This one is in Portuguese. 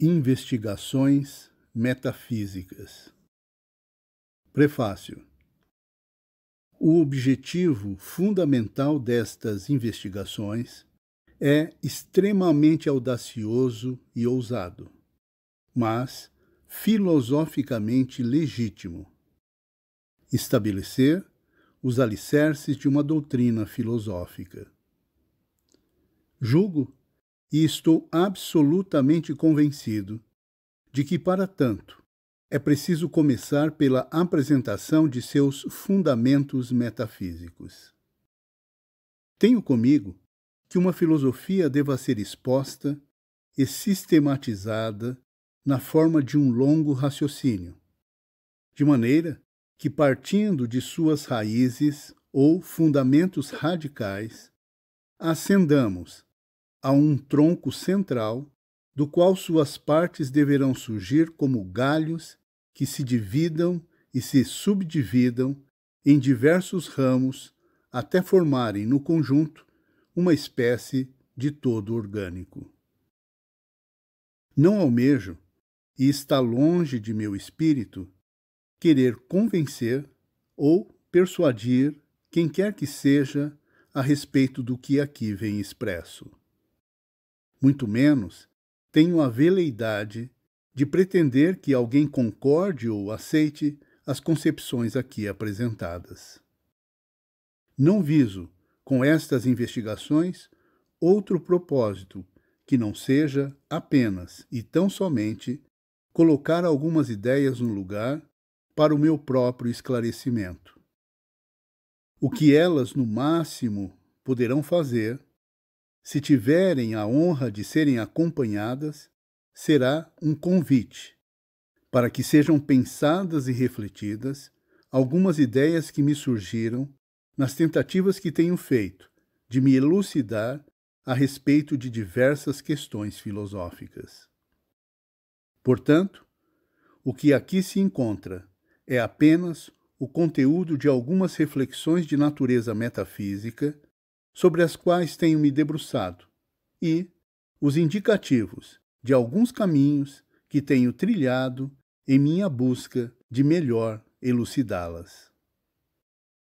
Investigações Metafísicas. Prefácio. O objetivo fundamental destas investigações é extremamente audacioso e ousado, mas filosoficamente legítimo. Estabelecer os alicerces de uma doutrina filosófica. Julgo e estou absolutamente convencido de que, para tanto, é preciso começar pela apresentação de seus fundamentos metafísicos. Tenho comigo que uma filosofia deva ser exposta e sistematizada na forma de um longo raciocínio, de maneira que, partindo de suas raízes ou fundamentos radicais, ascendamos a um tronco central, do qual suas partes deverão surgir como galhos que se dividam e se subdividam em diversos ramos até formarem no conjunto uma espécie de todo orgânico. Não almejo, e está longe de meu espírito, querer convencer ou persuadir quem quer que seja a respeito do que aqui vem expresso muito menos tenho a veleidade de pretender que alguém concorde ou aceite as concepções aqui apresentadas. Não viso, com estas investigações, outro propósito que não seja apenas e tão somente colocar algumas ideias no lugar para o meu próprio esclarecimento. O que elas, no máximo, poderão fazer se tiverem a honra de serem acompanhadas, será um convite para que sejam pensadas e refletidas algumas ideias que me surgiram nas tentativas que tenho feito de me elucidar a respeito de diversas questões filosóficas. Portanto, o que aqui se encontra é apenas o conteúdo de algumas reflexões de natureza metafísica sobre as quais tenho me debruçado, e os indicativos de alguns caminhos que tenho trilhado em minha busca de melhor elucidá-las.